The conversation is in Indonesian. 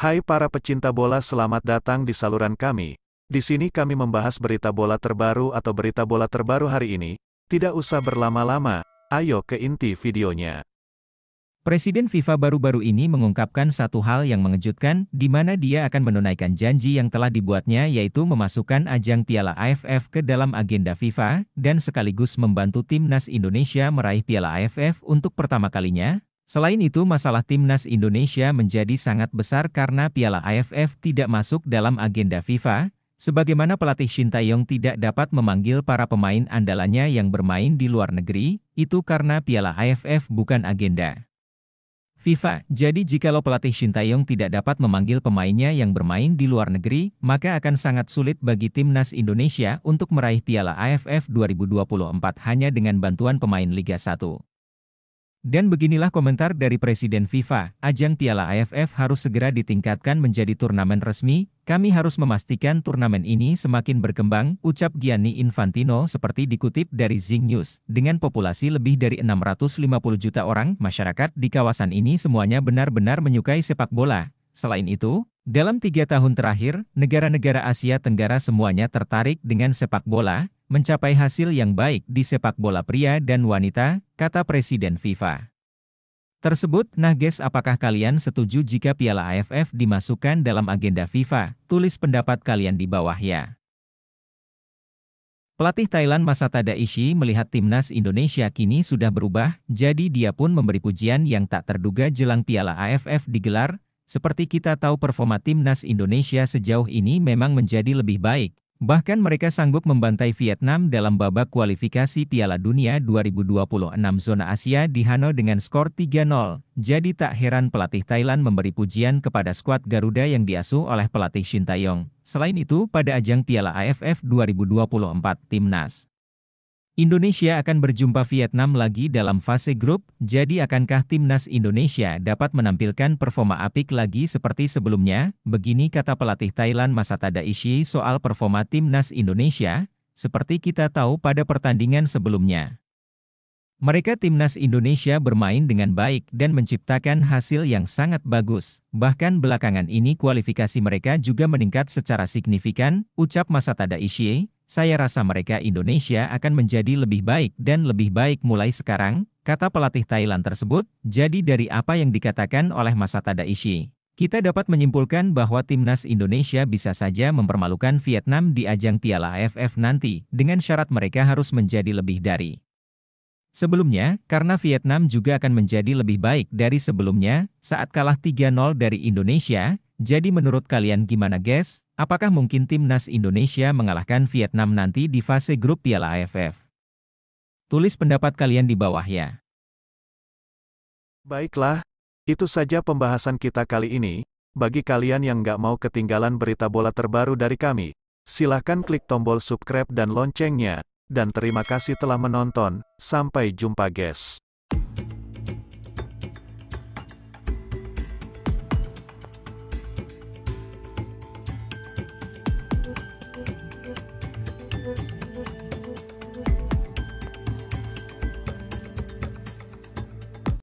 Hai para pecinta bola selamat datang di saluran kami. Di sini kami membahas berita bola terbaru atau berita bola terbaru hari ini. Tidak usah berlama-lama, ayo ke inti videonya. Presiden FIFA baru-baru ini mengungkapkan satu hal yang mengejutkan, di mana dia akan menunaikan janji yang telah dibuatnya yaitu memasukkan ajang Piala AFF ke dalam agenda FIFA, dan sekaligus membantu timnas Indonesia meraih Piala AFF untuk pertama kalinya, Selain itu masalah timnas Indonesia menjadi sangat besar karena Piala AFF tidak masuk dalam agenda FIFA, sebagaimana pelatih Shin Taeyong tidak dapat memanggil para pemain andalannya yang bermain di luar negeri, itu karena Piala AFF bukan agenda. FIFA, jadi jikalau pelatih Shin Taeyong tidak dapat memanggil pemainnya yang bermain di luar negeri, maka akan sangat sulit bagi timnas Indonesia untuk meraih Piala AFF 2024 hanya dengan bantuan pemain Liga 1. Dan beginilah komentar dari Presiden FIFA, ajang Piala AFF harus segera ditingkatkan menjadi turnamen resmi, kami harus memastikan turnamen ini semakin berkembang, ucap Gianni Infantino seperti dikutip dari Zing News. Dengan populasi lebih dari 650 juta orang, masyarakat di kawasan ini semuanya benar-benar menyukai sepak bola. Selain itu, dalam tiga tahun terakhir, negara-negara Asia Tenggara semuanya tertarik dengan sepak bola, mencapai hasil yang baik di sepak bola pria dan wanita, kata Presiden FIFA. Tersebut, nah guys apakah kalian setuju jika piala AFF dimasukkan dalam agenda FIFA? Tulis pendapat kalian di bawah ya. Pelatih Thailand Masatada Ishii melihat timnas Indonesia kini sudah berubah, jadi dia pun memberi pujian yang tak terduga jelang piala AFF digelar. Seperti kita tahu performa timnas Indonesia sejauh ini memang menjadi lebih baik, Bahkan mereka sanggup membantai Vietnam dalam babak kualifikasi Piala Dunia 2026 zona Asia di Hanoi dengan skor 3-0. Jadi tak heran pelatih Thailand memberi pujian kepada skuad Garuda yang diasuh oleh pelatih Shin Taeyong. Selain itu, pada ajang Piala AFF 2024, Timnas Indonesia akan berjumpa Vietnam lagi dalam fase grup, jadi akankah timnas Indonesia dapat menampilkan performa apik lagi seperti sebelumnya? Begini kata pelatih Thailand Masatada Ishii soal performa timnas Indonesia, seperti kita tahu pada pertandingan sebelumnya. Mereka timnas Indonesia bermain dengan baik dan menciptakan hasil yang sangat bagus. Bahkan belakangan ini kualifikasi mereka juga meningkat secara signifikan, ucap Masatada Ishii, saya rasa mereka Indonesia akan menjadi lebih baik dan lebih baik mulai sekarang, kata pelatih Thailand tersebut, jadi dari apa yang dikatakan oleh Masata Daishi, Kita dapat menyimpulkan bahwa timnas Indonesia bisa saja mempermalukan Vietnam di ajang Piala AFF nanti, dengan syarat mereka harus menjadi lebih dari. Sebelumnya, karena Vietnam juga akan menjadi lebih baik dari sebelumnya, saat kalah 3-0 dari Indonesia, jadi menurut kalian gimana guys? Apakah mungkin timnas Indonesia mengalahkan Vietnam nanti di fase grup Piala AFF? Tulis pendapat kalian di bawah ya. Baiklah, itu saja pembahasan kita kali ini. Bagi kalian yang nggak mau ketinggalan berita bola terbaru dari kami, silahkan klik tombol subscribe dan loncengnya. Dan terima kasih telah menonton. Sampai jumpa guys. Yeah.